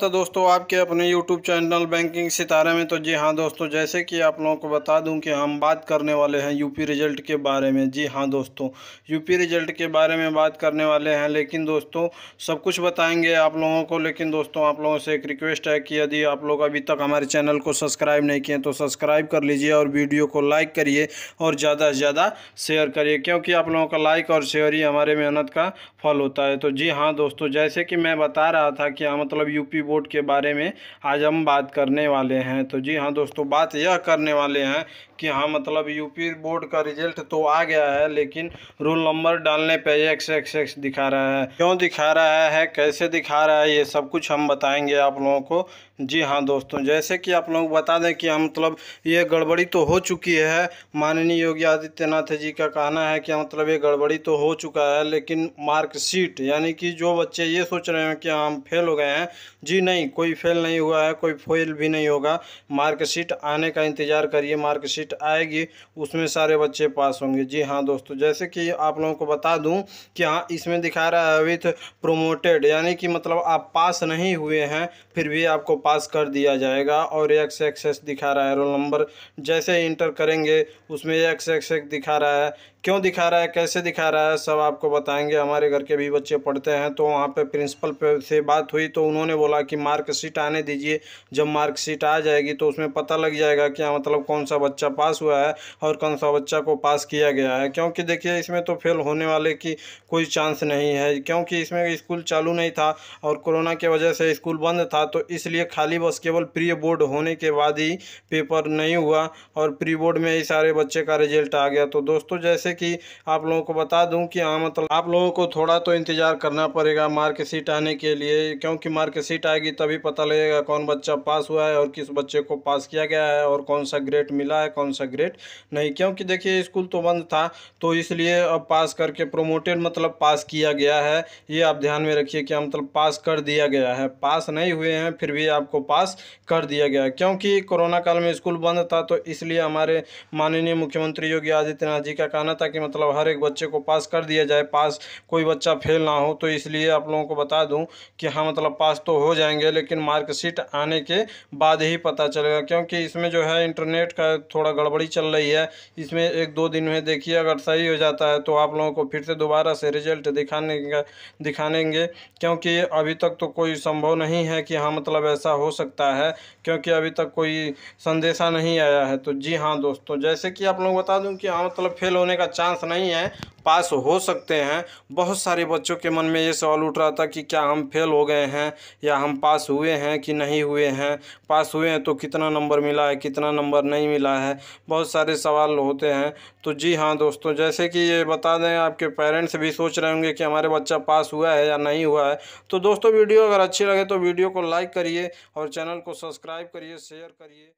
तो दोस्तों आपके अपने YouTube चैनल बैंकिंग सितारे में तो जी हाँ दोस्तों जैसे कि आप लोगों को बता दूं कि हम बात करने वाले हैं यूपी रिजल्ट के बारे में जी हाँ दोस्तों यूपी रिजल्ट के बारे में बात करने वाले हैं लेकिन दोस्तों सब कुछ बताएंगे आप लोगों को लेकिन दोस्तों आप लोगों से एक रिक्वेस्ट है कि यदि आप लोग अभी तक हमारे चैनल को सब्सक्राइब नहीं किए तो सब्सक्राइब कर लीजिए और वीडियो को लाइक करिए और ज़्यादा से ज़्यादा शेयर करिए क्योंकि आप लोगों का लाइक और शेयर ही हमारे मेहनत का फल होता है तो जी हाँ दोस्तों जैसे कि मैं बता रहा था कि मतलब यूपी पी बोर्ड के बारे में आज हम बात करने वाले हैं तो जी हाँ दोस्तों बात यह करने वाले हैं कि हाँ मतलब यूपी बोर्ड का रिजल्ट तो आ गया है लेकिन रोल नंबर डालने पे एक्स एक्स एक्स दिखा रहा है क्यों दिखा रहा है कैसे दिखा रहा है ये सब कुछ हम बताएंगे आप लोगों को जी हाँ दोस्तों जैसे कि आप लोग बता दें कि हम मतलब ये गड़बड़ी तो हो चुकी है माननीय योगी आदित्यनाथ जी का कहना है कि मतलब ये गड़बड़ी तो हो चुका है लेकिन मार्कशीट यानी कि जो बच्चे ये सोच रहे हैं कि हम फेल हो गए हैं जी नहीं कोई फेल नहीं हुआ है कोई फेल भी नहीं होगा मार्कशीट आने का इंतज़ार करिए मार्कशीट आएगी उसमें सारे बच्चे पास होंगे जी हाँ दोस्तों जैसे कि आप लोगों को बता दूँ कि हाँ इसमें दिखा रहा है विथ प्रोमोटेड यानी कि मतलब आप पास नहीं हुए हैं फिर भी आपको पास कर दिया जाएगा और एक्स एक्सेस दिखा रहा है रोल नंबर जैसे इंटर करेंगे उसमें एक्स एक्सेस दिखा रहा है क्यों दिखा रहा है कैसे दिखा रहा है सब आपको बताएंगे हमारे घर के भी बच्चे पढ़ते हैं तो वहाँ पे प्रिंसिपल पे से बात हुई तो उन्होंने बोला कि मार्कशीट आने दीजिए जब मार्कशीट आ जाएगी तो उसमें पता लग जाएगा कि मतलब कौन सा बच्चा पास हुआ है और कौन सा बच्चा को पास किया गया है क्योंकि देखिए इसमें तो फेल होने वाले की कोई चांस नहीं है क्योंकि इसमें स्कूल चालू नहीं था और कोरोना की वजह से स्कूल बंद था तो इसलिए खाली बस केवल प्री बोर्ड होने के बाद ही पेपर नहीं हुआ और प्री बोर्ड में ही सारे बच्चे का रिजल्ट आ गया तो दोस्तों जैसे कि आप लोगों को बता दूं कि हाँ मतलब आप लोगों को थोड़ा तो इंतज़ार करना पड़ेगा मार्कशीट आने के लिए क्योंकि मार्कशीट आएगी तभी पता लगेगा कौन बच्चा पास हुआ है और किस बच्चे को पास किया गया है और कौन सा ग्रेड मिला है कौन सा ग्रेड नहीं क्योंकि देखिए स्कूल तो बंद था तो इसलिए अब पास करके प्रोमोटेड मतलब पास किया गया है ये आप ध्यान में रखिए कि मतलब पास कर दिया गया है पास नहीं हुए हैं फिर भी आप को पास कर दिया गया क्योंकि कोरोना काल में स्कूल बंद था तो इसलिए हमारे माननीय मुख्यमंत्री योगी आदित्यनाथ जी का कहना था कि मतलब हर एक बच्चे को पास कर दिया जाए पास कोई बच्चा फेल ना हो तो इसलिए आप लोगों को बता दूं कि हाँ मतलब पास तो हो जाएंगे लेकिन मार्कशीट आने के बाद ही पता चलेगा क्योंकि इसमें जो है इंटरनेट का थोड़ा गड़बड़ी चल रही है इसमें एक दो दिन में देखिए अगर सही हो जाता है तो आप लोगों को फिर से दोबारा से रिजल्ट दिखाने का दिखानेंगे क्योंकि अभी तक तो कोई संभव नहीं है कि हाँ मतलब ऐसा ऐसा हो सकता है क्योंकि अभी तक कोई संदेशा नहीं आया है तो जी हाँ दोस्तों जैसे कि आप लोग बता दूं कि हाँ मतलब फेल होने का चांस नहीं है पास हो सकते हैं बहुत सारे बच्चों के मन में ये सवाल उठ रहा था कि क्या हम फेल हो गए हैं या हम पास हुए हैं कि नहीं हुए हैं पास हुए हैं तो कितना नंबर मिला है कितना नंबर नहीं मिला है बहुत सारे सवाल होते हैं तो जी हाँ दोस्तों जैसे कि ये बता दें आपके पेरेंट्स भी सोच रहे होंगे कि हमारे बच्चा पास हुआ है या नहीं हुआ है तो दोस्तों वीडियो अगर अच्छी लगे तो वीडियो को लाइक करिए और चैनल को सब्सक्राइब करिए शेयर करिए